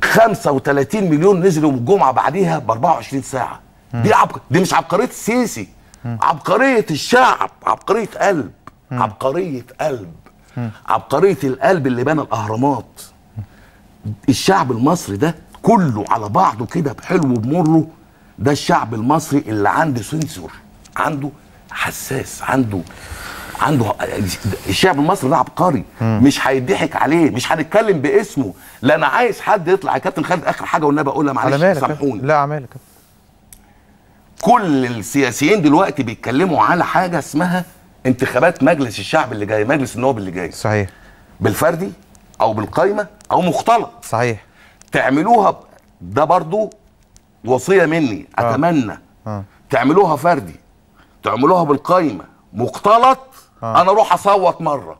35 مليون نزلوا الجمعه بعديها ب 24 ساعه دي عبق... دي مش عبقريه السيسي عبقريه الشعب عبقريه قلب عبقريه قلب عبقريه القلب اللي بنى الاهرامات الشعب المصري ده كله على بعضه كده بحلو بمره ده الشعب المصري اللي عنده سنسور عنده حساس عنده عنده الشعب المصري ده عبقري مش هيضحك عليه مش هنتكلم باسمه لا انا عايز حد يطلع يا كابتن خالد اخر حاجه والنبي اقولها معلش سامحوني لا عمالك كل السياسيين دلوقتي بيتكلموا على حاجه اسمها انتخابات مجلس الشعب اللي جاي مجلس النواب اللي جاي صحيح بالفردي او بالقايمه او مختلط صحيح تعملوها ده برضو وصيه مني آه. اتمنى آه. تعملوها فردي تعملوها بالقايمه مختلط آه. انا اروح اصوت مره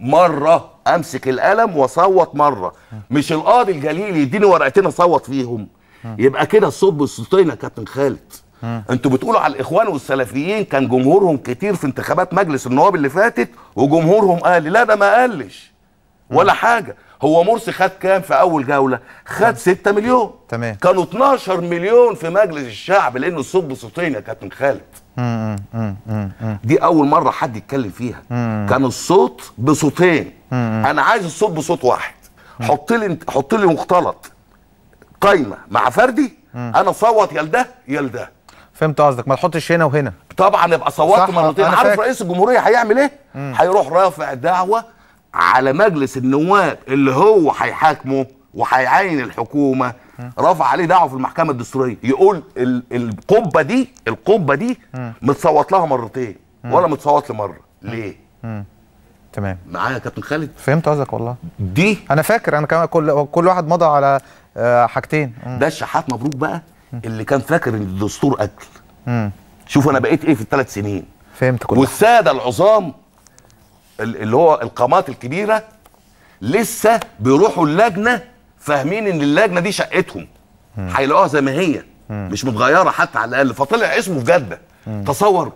مره امسك القلم واصوت مره مش القاضي الجليل يديني ورقتين اصوت فيهم يبقى كده الصوت بالصوتين يا كابتن خالد انتوا بتقولوا على الاخوان والسلفيين كان جمهورهم كتير في انتخابات مجلس النواب اللي فاتت وجمهورهم قال لا ده ما قالش ولا حاجه هو مرسي خد كام في اول جوله خد 6 نعم. مليون تمام كانوا 12 مليون في مجلس الشعب لانه الصوت صوتين يا كابتن خالد دي اول مره حد يتكلم فيها كان الصوت بصوتين انا عايز الصوت بصوت واحد حط لي حط لي مختلط قايمه مع فردي انا صوت يا لده يا لده فهمت قصدك ما تحطش هنا وهنا طبعا يبقى صوتت مرتين عارف رئيس الجمهوريه هيعمل ايه هيروح رافع دعوه على مجلس النواب اللي هو هيحاكمه وهيعين الحكومه رفع عليه دعوه في المحكمه الدستوريه يقول القبه دي القبه دي متصوت لها مرتين ولا متصوت لمره ليه؟ تمام معايا يا كابتن خالد فهمت قصدك والله دي انا فاكر انا كمان كل كل واحد مضى على آه، حاجتين ده الشحات مبروك بقى اللي كان فاكر ان الدستور اكل شوف انا بقيت ايه في الثلاث سنين فهمت كل والساده العظام اللي هو القامات الكبيره لسه بيروحوا اللجنه فاهمين ان اللجنه دي شقتهم هيلاقوها زي ما هي مش متغيره حتى على الاقل فطلع اسمه في جده تصور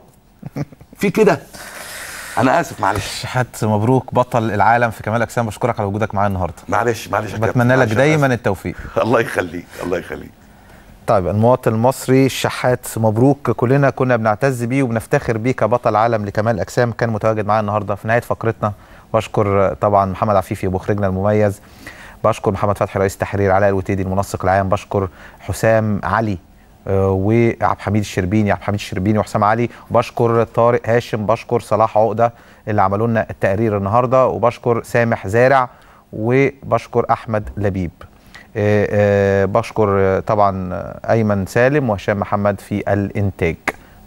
في كده انا اسف معلش شحات مبروك بطل العالم في كمال اجسام بشكرك على وجودك معايا النهارده معلش معلش بتمنى لك دايما التوفيق الله يخليك الله يخليك طيب المواطن المصري الشحات مبروك كلنا كنا بنعتز بيه وبنفتخر بيه كبطل عالم لكمال الاجسام كان متواجد معانا النهارده في نهايه فقرتنا واشكر طبعا محمد عفيفي مخرجنا المميز بشكر محمد فتحي رئيس تحرير علاء الوتيدي المنسق العام بشكر حسام علي آه، وعبد الحميد الشربيني عبد الحميد الشربيني وحسام علي بشكر طارق هاشم بشكر صلاح عقده اللي عملوا لنا التقرير النهارده وبشكر سامح زارع وبشكر احمد لبيب إيه، إيه، بشكر طبعا ايمن سالم وهشام محمد في الانتاج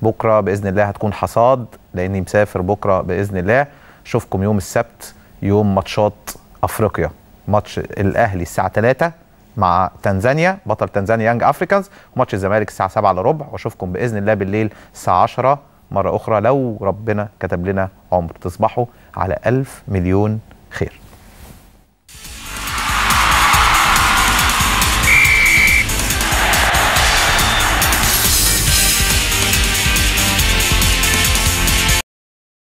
بكره باذن الله هتكون حصاد لاني مسافر بكره باذن الله اشوفكم يوم السبت يوم ماتشات افريقيا ماتش الاهلي الساعه 3 مع تنزانيا بطل تنزانيا يانج افريكانز وماتش الزمالك الساعه 7 الا ربع واشوفكم باذن الله بالليل الساعه 10 مره اخرى لو ربنا كتب لنا عمر تصبحوا على الف مليون خير